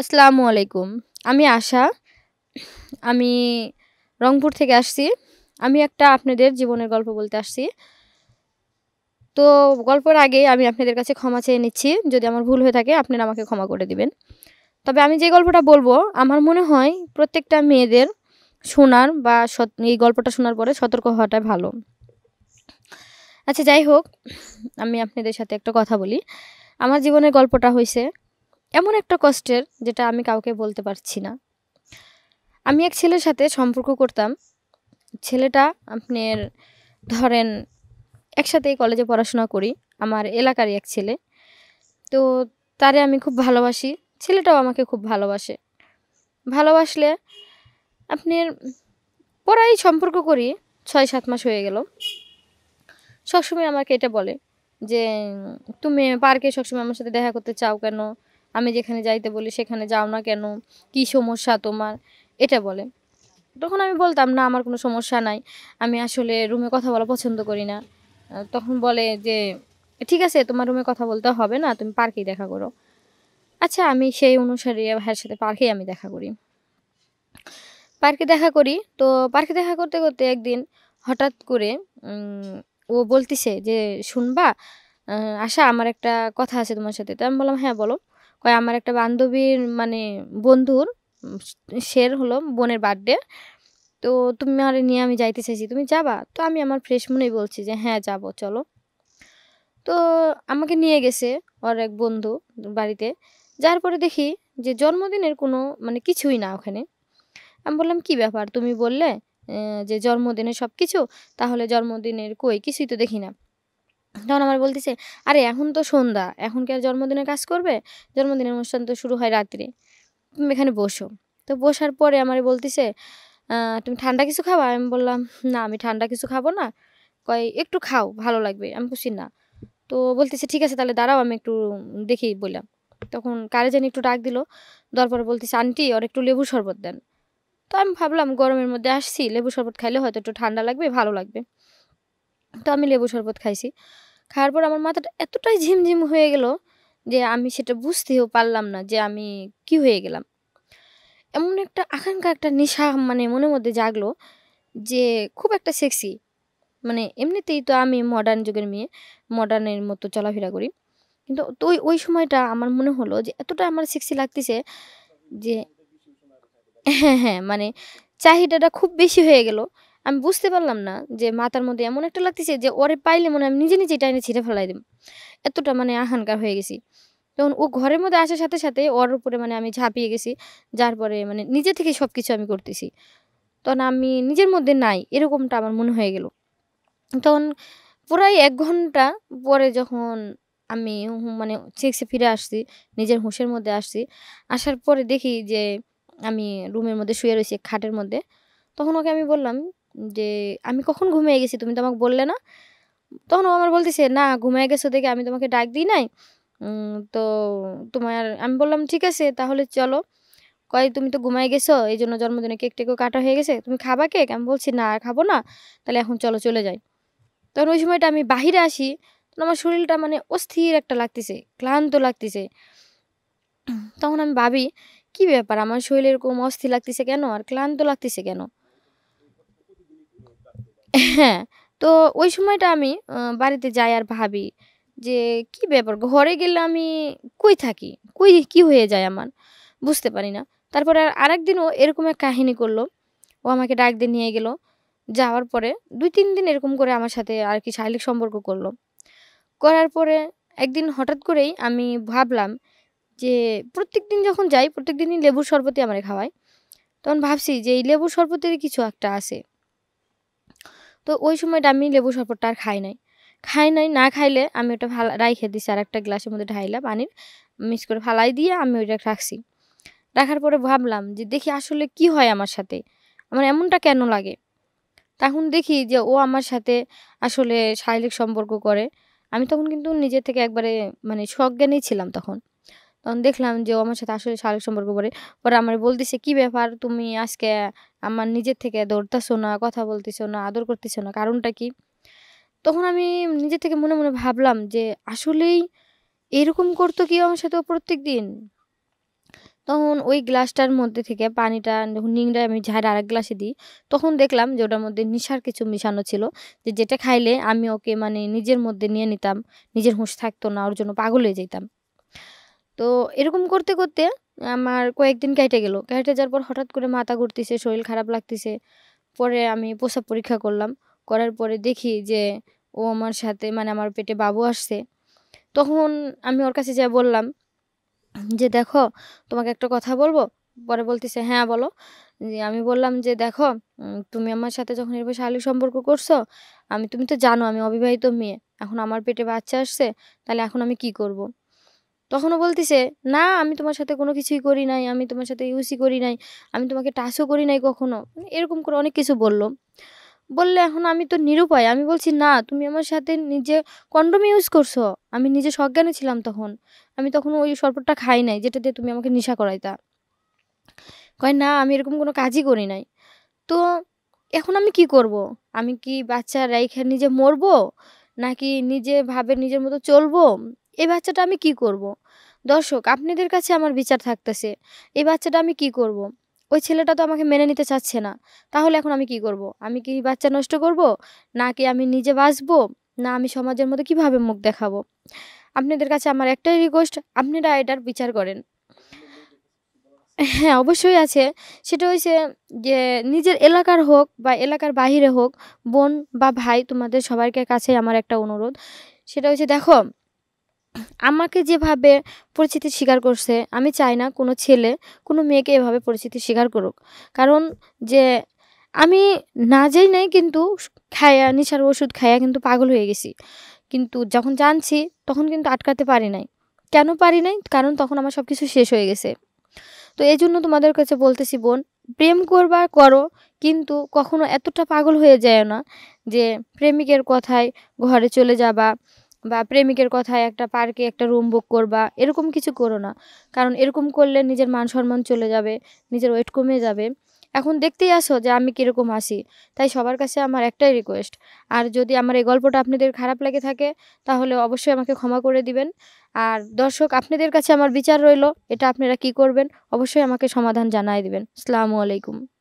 আসসালামু আলাইকুম আমি আশা আমি রংপুর থেকে আসছি আমি একটা আপনাদের জীবনের গল্প বলতে আসছি তো গল্পের আগে আমি আপনাদের কাছে ক্ষমা চেয়ে নিচ্ছি যদি আমার ভুল হয়ে থাকে আপনারা আমাকে ক্ষমা করে দিবেন তবে আমি যে গল্পটা বলবো আমার মনে হয় প্রত্যেকটা মেয়েদের শোনার বা এই গল্পটা শোনার পরে সতর্ক হওয়াটাই ভালো আচ্ছা যাই হোক আমি আপনাদের সাথে একটা কথা বলি আমার জীবনের গল্পটা হয়েছে এমন একটা কষ্টের যেটা আমি কাউকে বলতে পারছি না আমি এক ছেলের সাথে সম্পর্ক করতাম ছেলেটা আপনার ধরেন একসাথে কলেজে পড়াশোনা করি আমার এলাকারই এক ছেলে তো তারে আমি খুব ভালোবাসি ছেলেটাও আমাকে খুব ভালোবাসে ভালোবাসলে আপনার পড়াই সম্পর্ক করি ছয় সাত মাস হয়ে গেল সবসময় আমাকে এটা বলে যে তুমি পার্কে সবসময় আমার সাথে দেখা করতে চাও কেন আমি যেখানে যাইতে বলি সেখানে যাও না কেন কি সমস্যা তোমার এটা বলে তখন আমি বলতাম না আমার কোনো সমস্যা নাই আমি আসলে রুমে কথা বলা পছন্দ করি না তখন বলে যে ঠিক আছে তোমার রুমে কথা বলতে হবে না তুমি পার্কেই দেখা করো আচ্ছা আমি সেই অনুসারে ভাইয়ের সাথে পার্কেই আমি দেখা করি পার্কে দেখা করি তো পার্কে দেখা করতে করতে একদিন হঠাৎ করে ও বলতিছে যে শুনবা আশা আমার একটা কথা আছে তোমার সাথে তো আমি বললাম হ্যাঁ বলো কয় আমার একটা বান্ধবীর মানে বন্ধুর শের হলো বোনের বার্থডে তো তুমি আর নিয়ে আমি যাইতে চাইছি তুমি যাবা তো আমি আমার ফ্রেশ মনেই বলছি যে হ্যাঁ যাব চলো তো আমাকে নিয়ে গেছে ওর এক বন্ধু বাড়িতে যার পরে দেখি যে জন্মদিনের কোনো মানে কিছুই না ওখানে আমি বললাম কি ব্যাপার তুমি বললে যে জন্মদিনের সব কিছু তাহলে জন্মদিনের কই কিছুই তো দেখি না তখন আমার বলতেছে আরে এখন তো সন্ধ্যা এখন কি আর জন্মদিনের কাজ করবে জন্মদিনের অনুষ্ঠান তো শুরু হয় রাত্রে তুমি এখানে বসো তো বসার পরে আমার বলতেছে তুমি ঠান্ডা কিছু খাবা আমি বললাম না আমি ঠান্ডা কিছু খাবো না কয় একটু খাও ভালো লাগবে আমি খুশি না তো বলতেছে ঠিক আছে তাহলে দাঁড়াও আমি একটু দেখি বললাম তখন কারে যেন একটু ডাক দিল দেওয়ার পরে বলতেছে আন্টি ওর একটু লেবু শরবত দেন তো আমি ভাবলাম গরমের মধ্যে আসছি লেবু শরবত খাইলে হয়তো একটু ঠান্ডা লাগবে ভালো লাগবে তো আমি লেবু শরবত খাইছি খাওয়ার পর আমার মাথাটা এতটাই ঝিমঝিম হয়ে গেল যে আমি সেটা বুঝতেও পারলাম না যে আমি কি হয়ে গেলাম এমন একটা আকাঙ্ক্ষা একটা নেশা মানে মনের মধ্যে জাগলো যে খুব একটা সেক্সি মানে এমনিতেই তো আমি মডার্ন যুগের মেয়ে মডার্নের মতো চলাফেরা করি কিন্তু তো ওই সময়টা আমার মনে হলো যে এতটা আমার সেক্সি লাগতেছে যে হ্যাঁ হ্যাঁ মানে চাহিদাটা খুব বেশি হয়ে গেল আমি বুঝতে পারলাম না যে মাথার মধ্যে এমন একটা লাগতেছে যে ওরে পাইলে মনে আমি নিজে নিজে টাইনে ছিঁড়ে ফেলাই দেব এতটা মানে আহানকার হয়ে গেছি তখন ও ঘরের মধ্যে আসার সাথে সাথে ওর উপরে মানে আমি ঝাঁপিয়ে গেছি যার পরে মানে নিজে থেকে সব কিছু আমি করতেছি তখন আমি নিজের মধ্যে নাই এরকমটা আমার মনে হয়ে গেল তখন প্রায় এক ঘন্টা পরে যখন আমি মানে চেকসে ফিরে আসছি নিজের হুঁশের মধ্যে আসছি আসার পরে দেখি যে আমি রুমের মধ্যে শুয়ে রয়েছি খাটের মধ্যে তখন ওকে আমি বললাম যে আমি কখন ঘুমিয়ে গেছি তুমি তো আমাকে বললে না তখন ও আমার বলতেছে না ঘুমিয়ে গেছো দেখে আমি তোমাকে ডাক দিই নাই তো তোমার আমি বললাম ঠিক আছে তাহলে চলো কয় তুমি তো ঘুমাই গেছো এই জন্য জন্মদিনে কেক টেকও কাটা হয়ে গেছে তুমি খাবা কেক আমি বলছি না খাবো না তাহলে এখন চলো চলে যাই তখন ওই সময়টা আমি বাহিরে আসি তখন আমার শরীরটা মানে অস্থির একটা লাগতেছে ক্লান্ত লাগতেছে তখন আমি ভাবি কি ব্যাপার আমার শরীর এরকম অস্থির লাগতেছে কেন আর ক্লান্ত লাগতেছে কেন হ্যাঁ, তো ওই সময়টা আমি বাড়িতে যাই আর ভাবি যে, "কি ব্যাপার? ঘরে গেলে আমি কই থাকি? কই কি হয়ে যায় আমার?" বুঝতে পারি না। তারপরে আর আরেকদিনও এরকম এক কাহিনী করলো। ও আমাকে ডাক দিয়ে নিয়ে গেল। যাওয়ার পরে দুই তিন দিন এরকম করে আমার সাথে আর কি শারীরিক সম্পর্ক করলো। করার পরে একদিন হঠাৎ করেই আমি ভাবলাম যে, প্রত্যেক দিন যখন যাই, প্রত্যেক দিনই লেবুর শরবতই আমার খাওয়াই তখন ভাবছি যে, এই লেবুর শরবতের কিছু একটা আছে। তো ওই সময়টা আমি লেবু শরবতটা আর খাই নাই খাই নাই না খাইলে আমি ওটা ফালা রাইখে দিছি আর একটা গ্লাসের মধ্যে ঢাইলা পানির মিক্স করে ফালাই দিয়ে আমি ওইটা রাখছি রাখার পরে ভাবলাম যে দেখি আসলে কি হয় আমার সাথে আমার এমনটা কেন লাগে তখন দেখি যে ও আমার সাথে আসলে শারীরিক সম্পর্ক করে আমি তখন কিন্তু নিজে থেকে একবারে মানে সজ্ঞানেই ছিলাম তখন তখন দেখলাম যে ও আমার সাথে আসলে শারীরিক সম্পর্ক করে পরে আমার বলতেছে কি ব্যাপার তুমি আজকে আমার নিজের থেকে দৌড়তেছো না কথা বলতেছো না আদর করতেছো না কারণটা কি তখন আমি নিজের থেকে মনে মনে ভাবলাম যে আসলেই এরকম করতো কি আমার সাথে প্রত্যেক দিন তখন ওই গ্লাসটার মধ্যে থেকে পানিটা যখন নিংড়ায় আমি ঝাড় আরেক গ্লাসে দিই তখন দেখলাম যে ওটার মধ্যে নিশার কিছু মিশানো ছিল যে যেটা খাইলে আমি ওকে মানে নিজের মধ্যে নিয়ে নিতাম নিজের হুঁশ থাকতো না ওর জন্য পাগল হয়ে যেতাম তো এরকম করতে করতে আমার কয়েকদিন কেটে গেল কেটে যাওয়ার পর হঠাৎ করে মাথা ঘুরতেছে শরীর খারাপ লাগতেছে পরে আমি প্রস্রাব পরীক্ষা করলাম করার পরে দেখি যে ও আমার সাথে মানে আমার পেটে বাবু আসছে তখন আমি ওর কাছে যা বললাম যে দেখো তোমাকে একটা কথা বলবো পরে বলতেছে হ্যাঁ বলো যে আমি বললাম যে দেখো তুমি আমার সাথে যখন এরপর শারীরিক সম্পর্ক করছো আমি তুমি তো জানো আমি অবিবাহিত মেয়ে এখন আমার পেটে বাচ্চা আসছে তাহলে এখন আমি কি করব। তখনও বলতেছে না আমি তোমার সাথে কোনো কিছুই করি নাই আমি তোমার সাথে ইউসি e করি নাই আমি তোমাকে টাচও করি নাই কখনো এরকম করে অনেক কিছু বলল বললে এখন আমি তো নিরুপায় আমি বলছি না তুমি আমার সাথে নিজে কন্ডম ইউজ করছো আমি নিজে সজ্ঞানে ছিলাম তখন আমি তখন ওই সরপটটা খাই নাই যেটা দিয়ে তুমি আমাকে নেশা করাইতা কয় না আমি এরকম কোনো কাজই করি নাই তো এখন আমি কি করব। আমি কি বাচ্চা রাইখে নিজে মরবো নাকি নিজে ভাবে নিজের মতো চলবো এই বাচ্চাটা আমি কি করব। দর্শক আপনাদের কাছে আমার বিচার থাকতেছে এই বাচ্চাটা আমি কি করব। ওই ছেলেটা তো আমাকে মেনে নিতে চাচ্ছে না তাহলে এখন আমি কি করব। আমি কি বাচ্চা নষ্ট করব। নাকি আমি নিজে বাঁচবো না আমি সমাজের মধ্যে কিভাবে মুখ দেখাবো আপনাদের কাছে আমার একটাই রিকোয়েস্ট আপনারা এটার বিচার করেন হ্যাঁ অবশ্যই আছে সেটা হচ্ছে যে নিজের এলাকার হোক বা এলাকার বাহিরে হোক বোন বা ভাই তোমাদের সবাইকে কাছে আমার একটা অনুরোধ সেটা হয়েছে দেখো আমাকে যেভাবে পরিচিতি স্বীকার করছে আমি চাই না কোনো ছেলে কোনো মেয়েকে এভাবে পরিচিতি স্বীকার করুক কারণ যে আমি না যাই নাই কিন্তু খায়া নিশার ওষুধ খায়া কিন্তু পাগল হয়ে গেছি কিন্তু যখন জানছি তখন কিন্তু আটকাতে পারি নাই কেন পারি নাই কারণ তখন আমার সব কিছু শেষ হয়ে গেছে তো এই জন্য তোমাদের কাছে বলতেছি বোন প্রেম করবার করো কিন্তু কখনো এতটা পাগল হয়ে যায় না যে প্রেমিকের কথায় ঘরে চলে যাবা বা প্রেমিকের কথায় একটা পার্কে একটা রুম বুক করবা এরকম কিছু করো না কারণ এরকম করলে নিজের মান সম্মান চলে যাবে নিজের ওয়েট কমে যাবে এখন দেখতেই আসো যে আমি কীরকম আসি তাই সবার কাছে আমার একটাই রিকোয়েস্ট আর যদি আমার এই গল্পটা আপনাদের খারাপ লাগে থাকে তাহলে অবশ্যই আমাকে ক্ষমা করে দিবেন আর দর্শক আপনাদের কাছে আমার বিচার রইল এটা আপনারা কি করবেন অবশ্যই আমাকে সমাধান জানাই দিবেন আসসালামু আলাইকুম